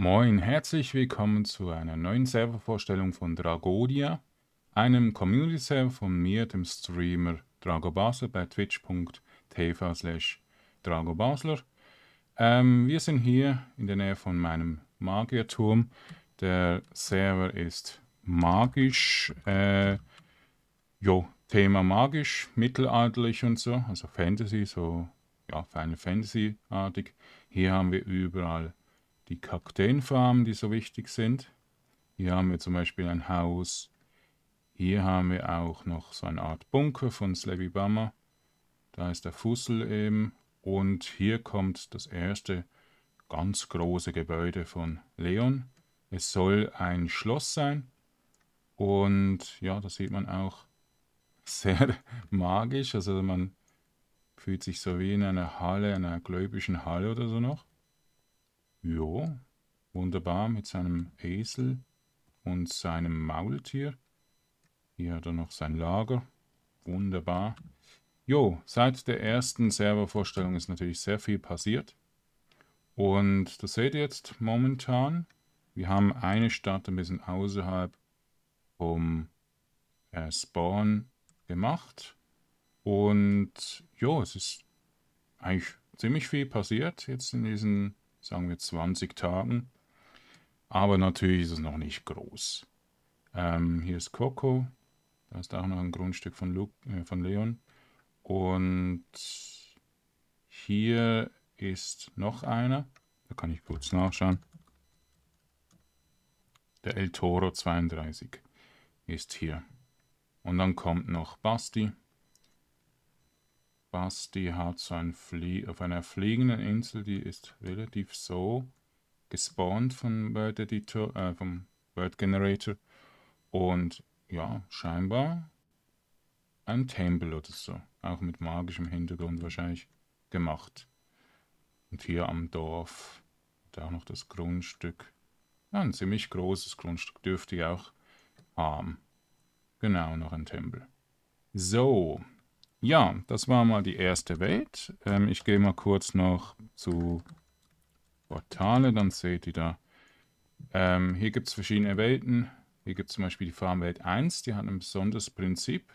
Moin, herzlich willkommen zu einer neuen Servervorstellung von Dragodia, einem Community-Server von mir, dem Streamer Drago Basler bei twitch.tv slash dragobasler. Ähm, wir sind hier in der Nähe von meinem Magierturm. Der Server ist magisch, äh, jo, Thema magisch, mittelalterlich und so, also Fantasy, so ja, Final Fantasy-artig. Hier haben wir überall die Kakteenfarmen, die so wichtig sind. Hier haben wir zum Beispiel ein Haus. Hier haben wir auch noch so eine Art Bunker von Slevy Bama. Da ist der Fussel eben. Und hier kommt das erste ganz große Gebäude von Leon. Es soll ein Schloss sein. Und ja, das sieht man auch sehr magisch. Also man fühlt sich so wie in einer Halle, einer gläubischen Halle oder so noch. Jo, wunderbar mit seinem Esel und seinem Maultier. Hier hat er noch sein Lager. Wunderbar. Jo, seit der ersten Servervorstellung ist natürlich sehr viel passiert. Und das seht ihr jetzt momentan. Wir haben eine Stadt ein bisschen außerhalb vom äh, Spawn gemacht. Und jo, es ist eigentlich ziemlich viel passiert jetzt in diesen sagen wir 20 Tagen. Aber natürlich ist es noch nicht groß. Ähm, hier ist Coco. Da ist auch noch ein Grundstück von, Luke, äh, von Leon. Und hier ist noch einer. Da kann ich kurz nachschauen. Der El Toro 32 ist hier. Und dann kommt noch Basti. Basti hat so ein Flie auf einer fliegenden Insel, die ist relativ so gespawnt vom Word Editor, äh, vom Word Generator. Und ja, scheinbar ein Tempel oder so. Auch mit magischem Hintergrund wahrscheinlich gemacht. Und hier am Dorf hat auch noch das Grundstück. Ja, ein ziemlich großes Grundstück dürfte ich auch haben. Genau, noch ein Tempel. So, ja, das war mal die erste Welt. Ähm, ich gehe mal kurz noch zu Portale, dann seht ihr da. Ähm, hier gibt es verschiedene Welten. Hier gibt es zum Beispiel die Farmwelt 1, die hat ein besonderes Prinzip.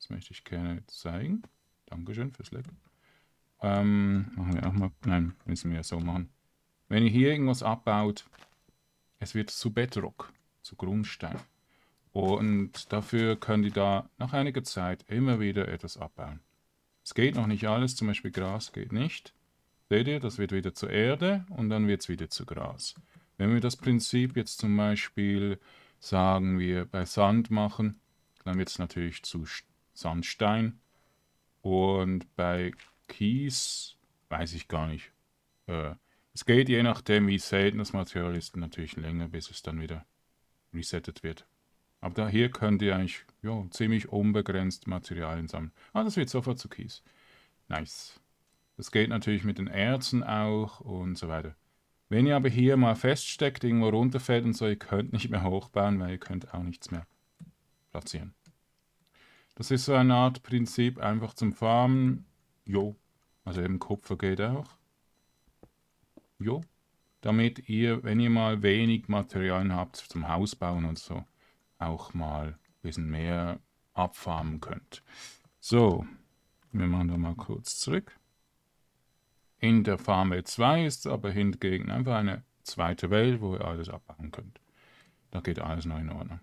Das möchte ich gerne zeigen. Dankeschön fürs Lecken. Ähm, machen wir auch mal. Nein, müssen wir ja so machen. Wenn ihr hier irgendwas abbaut, es wird zu Bedrock, zu Grundstein. Und dafür können die da nach einiger Zeit immer wieder etwas abbauen. Es geht noch nicht alles, zum Beispiel Gras geht nicht. Seht ihr, das wird wieder zur Erde und dann wird es wieder zu Gras. Wenn wir das Prinzip jetzt zum Beispiel, sagen wir, bei Sand machen, dann wird es natürlich zu Sandstein. Und bei Kies weiß ich gar nicht. Äh, es geht je nachdem, wie selten das Material ist, natürlich länger, bis es dann wieder resettet wird. Aber da hier könnt ihr eigentlich jo, ziemlich unbegrenzt Materialien sammeln. Ah, das wird sofort zu Kies. Nice. Das geht natürlich mit den Erzen auch und so weiter. Wenn ihr aber hier mal feststeckt, irgendwo runterfällt und so, ihr könnt nicht mehr hochbauen, weil ihr könnt auch nichts mehr platzieren. Das ist so eine Art Prinzip einfach zum Farmen. Jo. Also eben Kupfer geht auch. Jo. Damit ihr, wenn ihr mal wenig Materialien habt zum Hausbauen und so, auch mal ein bisschen mehr abfarmen könnt. So, wir machen da mal kurz zurück. In der Farm 2 ist es aber hingegen einfach eine zweite Welt, wo ihr alles abbauen könnt. Da geht alles noch in Ordnung.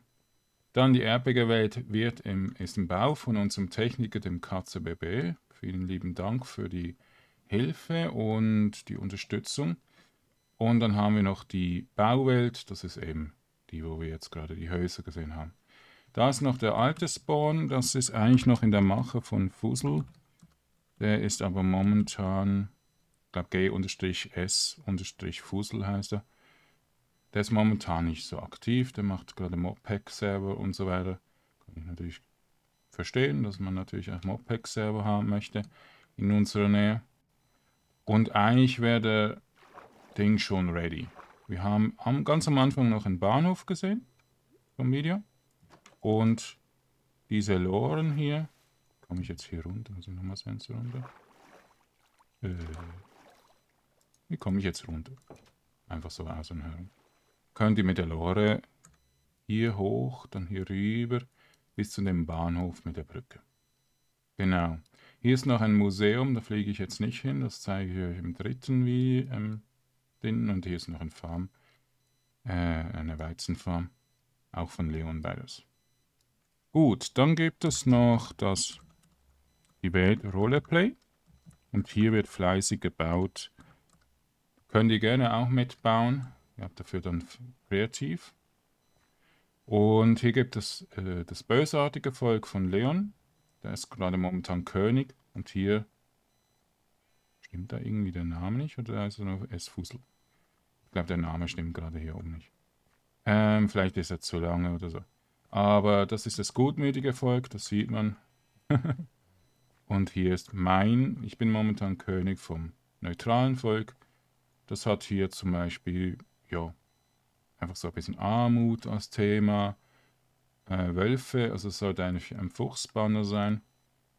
Dann die erbige Welt wird im, ist im Bau von unserem Techniker, dem KZBB. Vielen lieben Dank für die Hilfe und die Unterstützung. Und dann haben wir noch die Bauwelt, das ist eben die wo wir jetzt gerade die Häuser gesehen haben. Da ist noch der alte Spawn, das ist eigentlich noch in der Mache von Fussel. Der ist aber momentan, ich glaube G-S-Fussel heißt er. Der ist momentan nicht so aktiv, der macht gerade Modpack-Server und so weiter. Kann ich natürlich verstehen, dass man natürlich einen Modpack-Server haben möchte in unserer Nähe. Und eigentlich wäre der Ding schon ready. Wir haben am, ganz am Anfang noch einen Bahnhof gesehen vom Video. Und diese Loren hier. Komme ich jetzt hier runter? Also nochmal eins runter. Äh, wie komme ich jetzt runter? Einfach so aus und herum. Könnt ihr mit der Lore hier hoch, dann hier rüber bis zu dem Bahnhof mit der Brücke. Genau. Hier ist noch ein Museum, da fliege ich jetzt nicht hin, das zeige ich euch im dritten, Video. Ähm, Linden und hier ist noch eine Farm, äh, eine Weizenfarm, auch von Leon beides. Gut, dann gibt es noch das die Welt Rollerplay und hier wird fleißig gebaut. Könnt ihr gerne auch mitbauen, ihr habt dafür dann kreativ. Und hier gibt es äh, das bösartige Volk von Leon, der ist gerade momentan König und hier Stimmt da irgendwie der Name nicht oder ist er nur S-Fussel? glaube, der Name stimmt gerade hier oben nicht. Ähm, vielleicht ist er zu lange oder so. Aber das ist das gutmütige Volk, das sieht man. Und hier ist mein, ich bin momentan König vom neutralen Volk. Das hat hier zum Beispiel, ja, einfach so ein bisschen Armut als Thema. Äh, Wölfe, also es sollte eigentlich ein Fuchsbanner sein.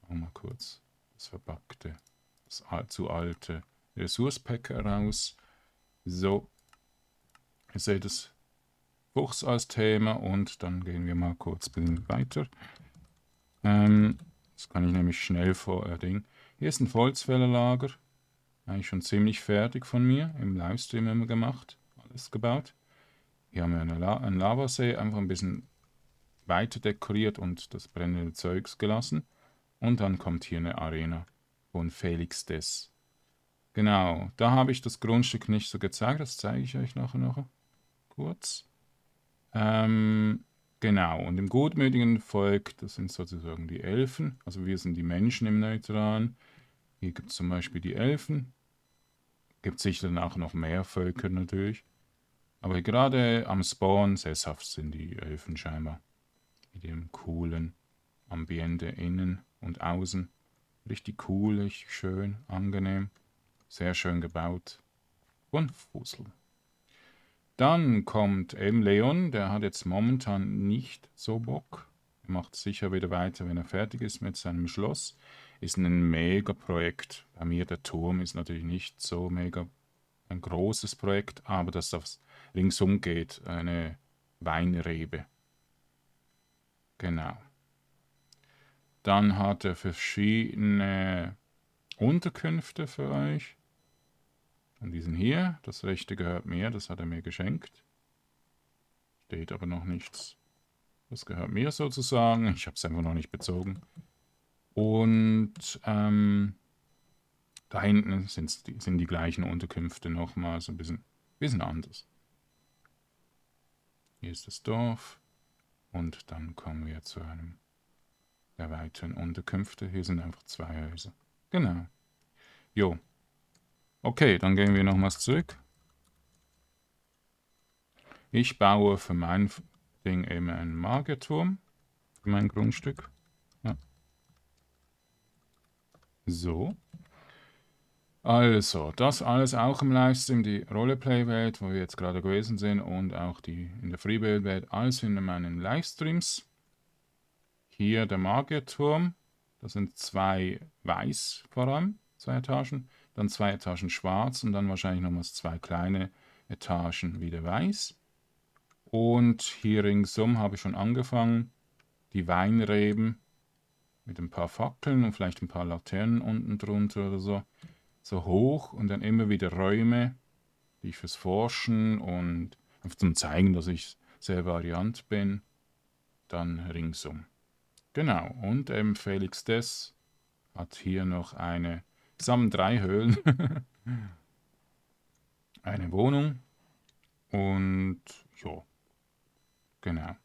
Machen wir mal kurz das Verpackte, das zu alte Ressourcepack heraus. So, Ihr seht es, Fuchs als Thema und dann gehen wir mal kurz ein bisschen weiter. Ähm, das kann ich nämlich schnell vor äh, Hier ist ein Volzfällerlager. Eigentlich schon ziemlich fertig von mir. Im Livestream immer gemacht. Alles gebaut. Hier haben wir eine La einen Lavasee. Einfach ein bisschen weiter dekoriert und das brennende Zeugs gelassen. Und dann kommt hier eine Arena von Felix Dess. Genau, da habe ich das Grundstück nicht so gezeigt. Das zeige ich euch nachher noch kurz. Ähm, genau, und im gutmütigen Volk, das sind sozusagen die Elfen. Also wir sind die Menschen im Neutralen. Hier gibt es zum Beispiel die Elfen. Gibt sicher dann auch noch mehr Völker natürlich. Aber gerade am Spawn sesshaft sind die Elfen scheinbar. Mit dem coolen Ambiente innen und außen. Richtig cool, richtig schön, angenehm. Sehr schön gebaut. Und Fussel. Dann kommt eben Leon, der hat jetzt momentan nicht so Bock. Er macht sicher wieder weiter, wenn er fertig ist mit seinem Schloss. Ist ein mega Projekt. Bei mir der Turm ist natürlich nicht so mega ein großes Projekt, aber dass das ringsum geht, eine Weinrebe. Genau. Dann hat er verschiedene Unterkünfte für euch. Und diesen hier. Das rechte gehört mir, das hat er mir geschenkt. Steht aber noch nichts. Das gehört mir sozusagen. Ich habe es einfach noch nicht bezogen. Und ähm, da hinten sind die, sind die gleichen Unterkünfte nochmal so ein bisschen, bisschen anders. Hier ist das Dorf. Und dann kommen wir zu einem der weiteren Unterkünfte. Hier sind einfach zwei Häuser. Genau. Jo, Okay, dann gehen wir nochmals zurück. Ich baue für mein Ding eben einen Magerturm. Für mein Grundstück. Ja. So. Also, das alles auch im Livestream, die Roleplay-Welt, wo wir jetzt gerade gewesen sind, und auch die in der Freebuild-Welt, alles in meinen Livestreams. Hier der Magierturm, das sind zwei weiß vor allem, zwei Etagen dann zwei Etagen schwarz und dann wahrscheinlich nochmals zwei kleine Etagen wieder weiß. Und hier ringsum habe ich schon angefangen, die Weinreben mit ein paar Fackeln und vielleicht ein paar Laternen unten drunter oder so, so hoch und dann immer wieder Räume, die ich fürs Forschen und zum Zeigen, dass ich sehr variant bin, dann ringsum. Genau, und eben Felix Dess hat hier noch eine zusammen drei Höhlen. Eine Wohnung. Und ja, genau.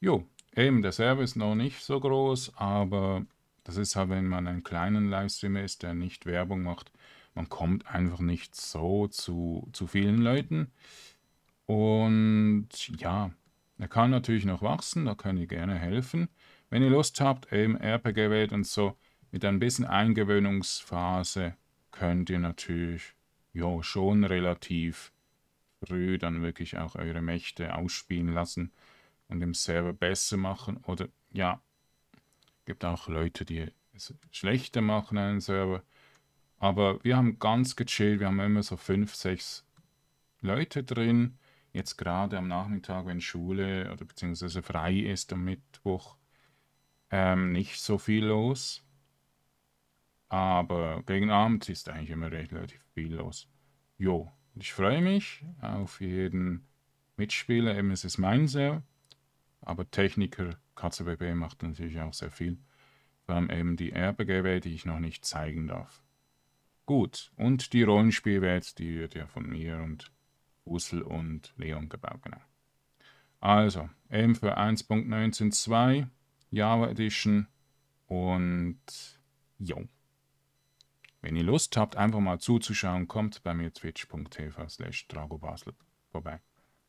Jo, eben der Server ist noch nicht so groß, aber das ist halt, wenn man einen kleinen Livestreamer ist, der nicht Werbung macht, man kommt einfach nicht so zu, zu vielen Leuten. Und ja, er kann natürlich noch wachsen, da könnt ihr gerne helfen. Wenn ihr Lust habt, eben RPG-Welt und so, mit ein bisschen Eingewöhnungsphase könnt ihr natürlich jo, schon relativ früh dann wirklich auch eure Mächte ausspielen lassen und im Server besser machen. Oder ja, gibt auch Leute, die es schlechter machen einen Server. Aber wir haben ganz gechillt, wir haben immer so fünf, sechs Leute drin. Jetzt gerade am Nachmittag, wenn Schule oder beziehungsweise frei ist am Mittwoch, ähm, nicht so viel los. Aber gegen Abend ist eigentlich immer relativ viel los. Jo, ich freue mich auf jeden Mitspieler. Eben, es ist mein sehr, aber Techniker KZBB macht natürlich auch sehr viel. Vor allem eben die rpg die ich noch nicht zeigen darf. Gut, und die Rollenspielwelt, die wird ja von mir und Usel und Leon gebaut, genau. Also, eben für 1.19.2, Java Edition und jo. Wenn ihr Lust habt, einfach mal zuzuschauen, kommt bei mir twitch.tv slash dragobasel vorbei.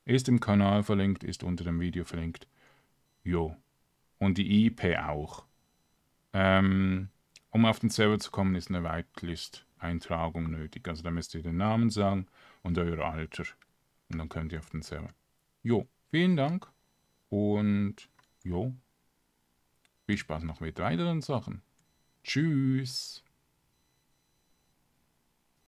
Ist im Kanal verlinkt, ist unter dem Video verlinkt. Jo. Und die IP auch. Ähm, um auf den Server zu kommen, ist eine Whitelist-Eintragung nötig. Also da müsst ihr den Namen sagen und euer Alter. Und dann könnt ihr auf den Server. Jo, vielen Dank und jo, viel Spaß noch mit weiteren Sachen. Tschüss.